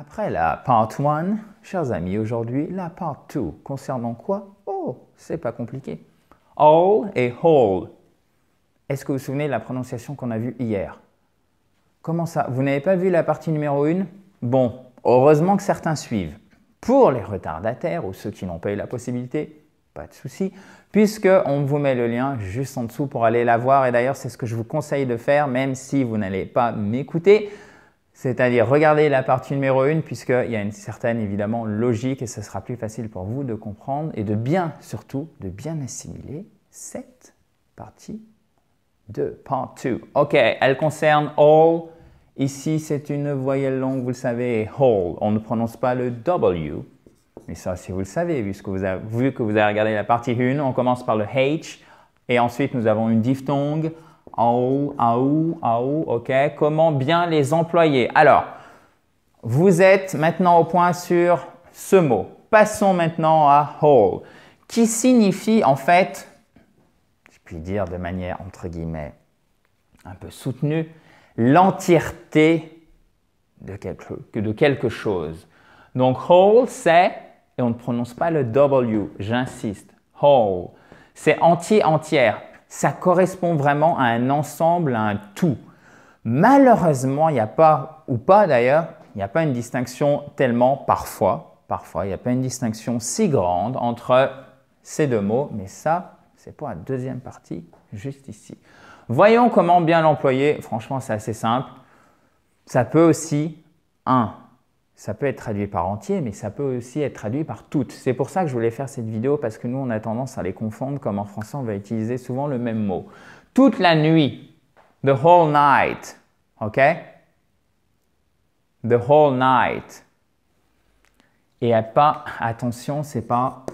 Après la part 1, chers amis, aujourd'hui, la part 2, concernant quoi Oh, c'est pas compliqué. All et whole. Est-ce que vous vous souvenez de la prononciation qu'on a vue hier Comment ça Vous n'avez pas vu la partie numéro 1 Bon, heureusement que certains suivent. Pour les retardataires ou ceux qui n'ont pas eu la possibilité, pas de souci, puisque on vous met le lien juste en dessous pour aller la voir. Et d'ailleurs, c'est ce que je vous conseille de faire, même si vous n'allez pas m'écouter. C'est-à-dire regardez la partie numéro 1 puisqu'il y a une certaine évidemment logique et ce sera plus facile pour vous de comprendre et de bien, surtout, de bien assimiler cette partie 2, part 2. Ok, elle concerne all. Ici, c'est une voyelle longue, vous le savez, all. On ne prononce pas le W. Mais ça, si vous le savez, puisque vous avez, vu que vous avez regardé la partie 1, on commence par le H et ensuite nous avons une diphtongue en haut, en haut, en haut, ok Comment bien les employer Alors, vous êtes maintenant au point sur ce mot. Passons maintenant à whole, qui signifie en fait, je puis dire de manière entre guillemets un peu soutenue, l'entièreté de quelque, chose. Donc whole, c'est, et on ne prononce pas le W, j'insiste, whole, c'est entier, entière, ça correspond vraiment à un ensemble, à un tout. Malheureusement, il n'y a pas, ou pas d'ailleurs, il n'y a pas une distinction tellement parfois, parfois, il n'y a pas une distinction si grande entre ces deux mots, mais ça, c'est pour la deuxième partie, juste ici. Voyons comment bien l'employer. Franchement, c'est assez simple. Ça peut aussi, un, ça peut être traduit par entier, mais ça peut aussi être traduit par toutes. C'est pour ça que je voulais faire cette vidéo, parce que nous, on a tendance à les confondre, comme en français, on va utiliser souvent le même mot. Toute la nuit, the whole night, ok The whole night. Et pas, attention, c'est pas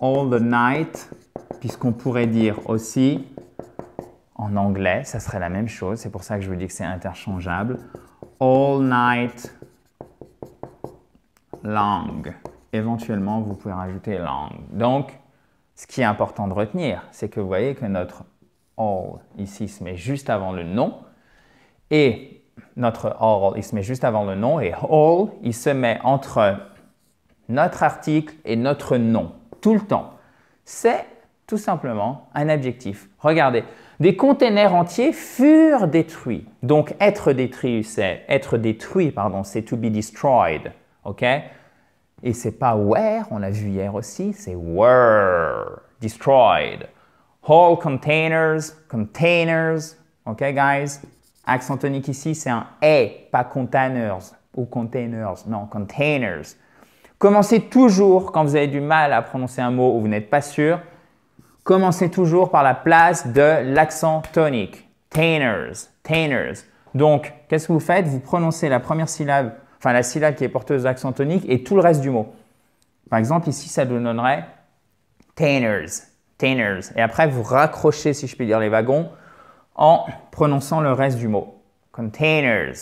all the night, puisqu'on pourrait dire aussi en anglais, ça serait la même chose, c'est pour ça que je vous dis que c'est interchangeable. All night langue. Éventuellement, vous pouvez rajouter langue. Donc, ce qui est important de retenir, c'est que vous voyez que notre all ici se met juste avant le nom et notre all il se met juste avant le nom et all il se met entre notre article et notre nom tout le temps. C'est tout simplement un adjectif. Regardez, des containers entiers furent détruits. Donc être détruit, c'est être détruit, pardon, c'est to be destroyed. OK Et c'est pas where, on l'a vu hier aussi, c'est were, destroyed. Whole containers, containers. OK, guys Accent tonique ici, c'est un et, pas containers ou containers. Non, containers. Commencez toujours, quand vous avez du mal à prononcer un mot ou vous n'êtes pas sûr, commencez toujours par la place de l'accent tonique. Tainers, tainers. Donc, qu'est-ce que vous faites Vous prononcez la première syllabe enfin la syllabe qui est porteuse d'accent tonique et tout le reste du mot. Par exemple, ici, ça nous donnerait Tanners. Et après, vous raccrochez, si je puis dire, les wagons en prononçant le reste du mot. Containers ».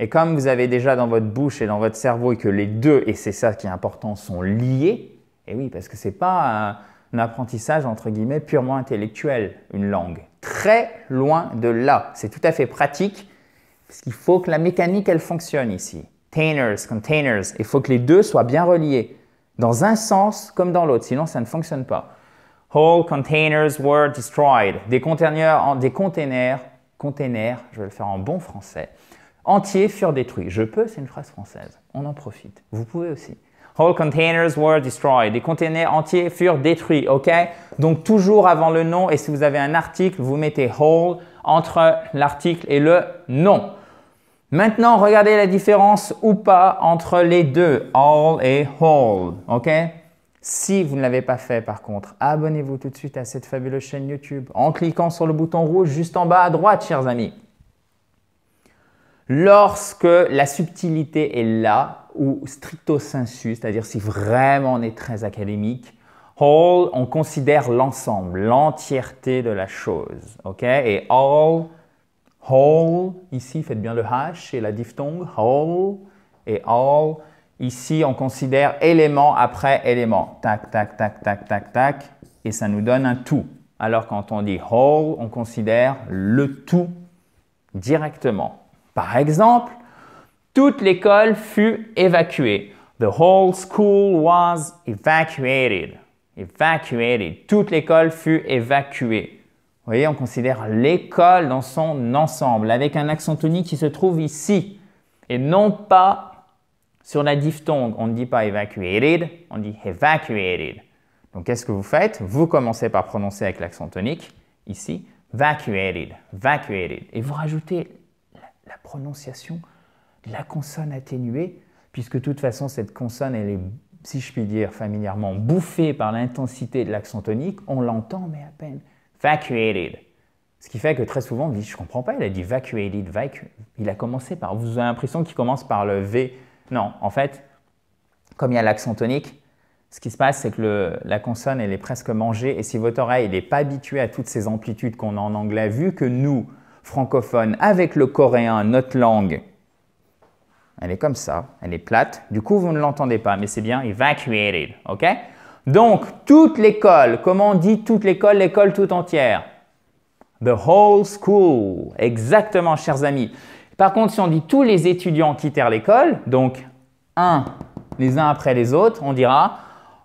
Et comme vous avez déjà dans votre bouche et dans votre cerveau et que les deux, et c'est ça qui est important, sont liés, et eh oui, parce que ce n'est pas un, apprentissage, entre guillemets, purement intellectuel, une langue. Très loin de là. C'est tout à fait pratique, parce qu'il faut que la mécanique, elle fonctionne ici containers, containers. Il faut que les deux soient bien reliés, dans un sens comme dans l'autre, sinon ça ne fonctionne pas. Whole containers were destroyed. Des containers, des containers, containers, je vais le faire en bon français, entiers furent détruits. Je peux, c'est une phrase française. On en profite. Vous pouvez aussi. Whole containers were destroyed. Des containers entiers furent détruits, ok Donc toujours avant le nom, et si vous avez un article, vous mettez whole entre l'article et le nom. Maintenant, regardez la différence ou pas entre les deux, all et whole, Si vous ne l'avez pas fait par contre, abonnez-vous tout de suite à cette fabuleuse chaîne YouTube en cliquant sur le bouton rouge juste en bas à droite, chers amis. Lorsque la subtilité est là, ou stricto sensu, c'est-à-dire si vraiment on est très académique, whole, on considère l'ensemble, l'entièreté de la chose, ok Et all, Whole, ici, faites bien le H et la diphtongue. Whole et all. Ici, on considère élément après élément. Tac, tac, tac, tac, tac, tac. Et ça nous donne un tout. Alors quand on dit whole, on considère le tout directement. Par exemple, toute l'école fut évacuée. The whole school was evacuated. Evacuated. Toute l'école fut évacuée. Vous voyez, on considère l'école dans son ensemble, avec un accent tonique qui se trouve ici, et non pas sur la diphtongue. On ne dit pas evacuated, on dit evacuated. Donc qu'est-ce que vous faites Vous commencez par prononcer avec l'accent tonique, ici, evacuated »,« evacuated ». Et vous rajoutez la, prononciation de la consonne atténuée, puisque de toute façon, cette consonne, elle est, si je puis dire familièrement, bouffée par l'intensité de l'accent tonique. On l'entend, mais à peine. Vacuated. Ce qui fait que très souvent, on dit, je comprends pas, il a dit vacuated, vacu. Il a commencé par, vous avez l'impression qu'il commence par le V. Non, en fait, comme il y a l'accent tonique, ce qui se passe, c'est que la consonne, elle est presque mangée. Et si votre oreille n'est pas habituée à toutes ces amplitudes qu'on a en anglais, vu que nous, francophones, avec le coréen, notre langue, elle est comme ça, elle est plate. Du coup, vous ne l'entendez pas, mais c'est bien evacuated, ok donc, toute l'école, comment on dit toute l'école, l'école tout entière The whole school. Exactement, chers amis. Par contre, si on dit tous les étudiants quittèrent l'école, donc un, les uns après les autres, on dira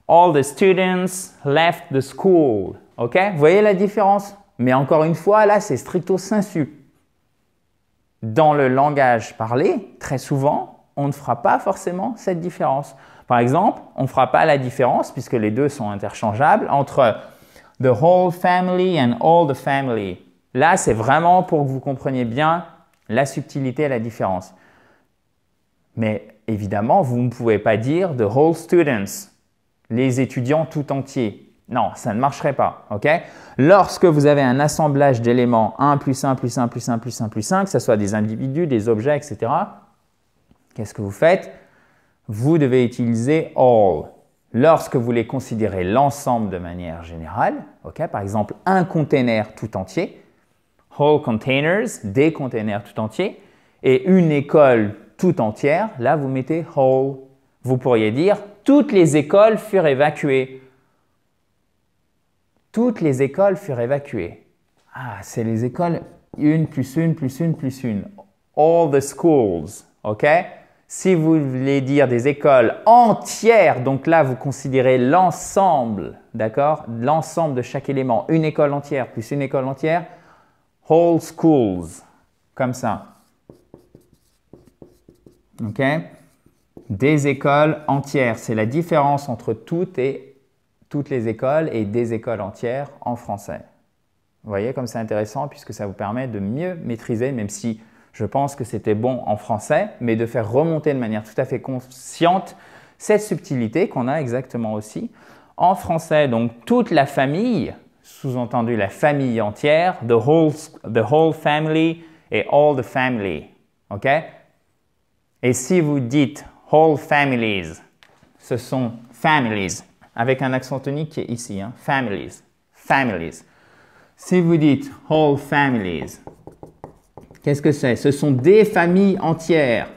All the students left the school. OK Vous voyez la différence Mais encore une fois, là, c'est stricto sensu. Dans le langage parlé, très souvent, on ne fera pas forcément cette différence. Par exemple, on ne fera pas la différence, puisque les deux sont interchangeables, entre the whole family and all the family. Là, c'est vraiment pour que vous compreniez bien la subtilité et la différence. Mais évidemment, vous ne pouvez pas dire the whole students, les étudiants tout entiers. Non, ça ne marcherait pas. Lorsque vous avez un assemblage d'éléments 1 plus 1 plus 1 plus 1 plus 1 plus 1, que ce soit des individus, des objets, etc., qu'est-ce que vous faites vous devez utiliser all lorsque vous les considérez l'ensemble de manière générale. ok par exemple, un container tout entier, whole containers, des containers tout entiers, et une école tout entière, là vous mettez all. Vous pourriez dire toutes les écoles furent évacuées. Toutes les écoles furent évacuées. Ah, c'est les écoles une plus une plus une plus une. All the schools, ok si vous voulez dire des écoles entières, donc là vous considérez l'ensemble, d'accord L'ensemble de chaque élément, une école entière plus une école entière, whole schools, comme ça. OK Des écoles entières, c'est la différence entre toutes et toutes les écoles et des écoles entières en français. Vous voyez comme c'est intéressant puisque ça vous permet de mieux maîtriser, même si je pense que c'était bon en français, mais de faire remonter de manière tout à fait consciente cette subtilité qu'on a exactement aussi en français. Donc toute la famille, sous-entendu la famille entière, the whole, family et all the family. OK Et si vous dites whole families, ce sont families avec un accent tonique qui est ici, hein, families, families. Si vous dites whole families, Qu'est-ce que c'est Ce sont des familles entières.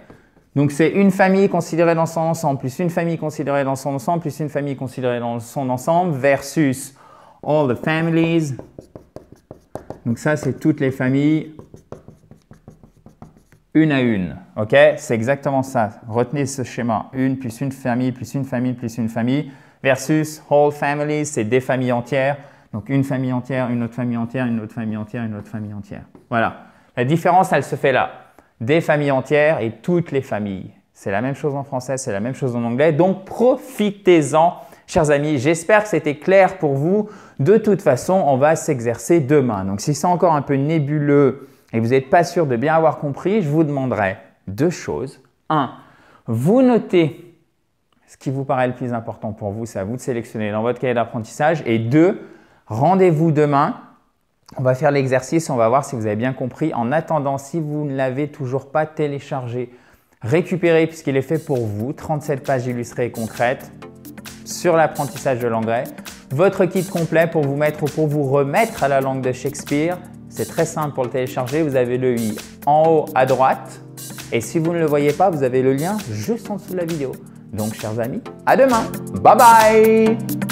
Donc c'est une famille considérée dans son ensemble, plus une famille considérée dans son ensemble, plus une famille considérée dans son ensemble, versus all the families. Donc ça, c'est toutes les familles une à une. OK C'est exactement ça. Retenez ce schéma. Une plus une famille, plus une famille, plus une famille, versus all families, c'est des familles entières. Donc une famille entière, une autre famille entière, une autre famille entière, une autre famille entière. Voilà. La différence, elle se fait là. Des familles entières et toutes les familles. C'est la même chose en français, c'est la même chose en anglais. Donc profitez-en, chers amis. J'espère que c'était clair pour vous. De toute façon, on va s'exercer demain. Donc si c'est encore un peu nébuleux et que vous n'êtes pas sûr de bien avoir compris, je vous demanderai deux choses. Un, vous notez ce qui vous paraît le plus important pour vous. C'est à vous de sélectionner dans votre cahier d'apprentissage. Et deux, rendez-vous demain on va faire l'exercice, on va voir si vous avez bien compris. En attendant, si vous ne l'avez toujours pas téléchargé, récupérez puisqu'il est fait pour vous. 37 pages illustrées et concrètes sur l'apprentissage de l'anglais. Votre kit complet pour vous mettre ou pour vous remettre à la langue de Shakespeare. C'est très simple pour le télécharger. Vous avez le i en haut à droite. Et si vous ne le voyez pas, vous avez le lien juste en dessous de la vidéo. Donc, chers amis, à demain. Bye bye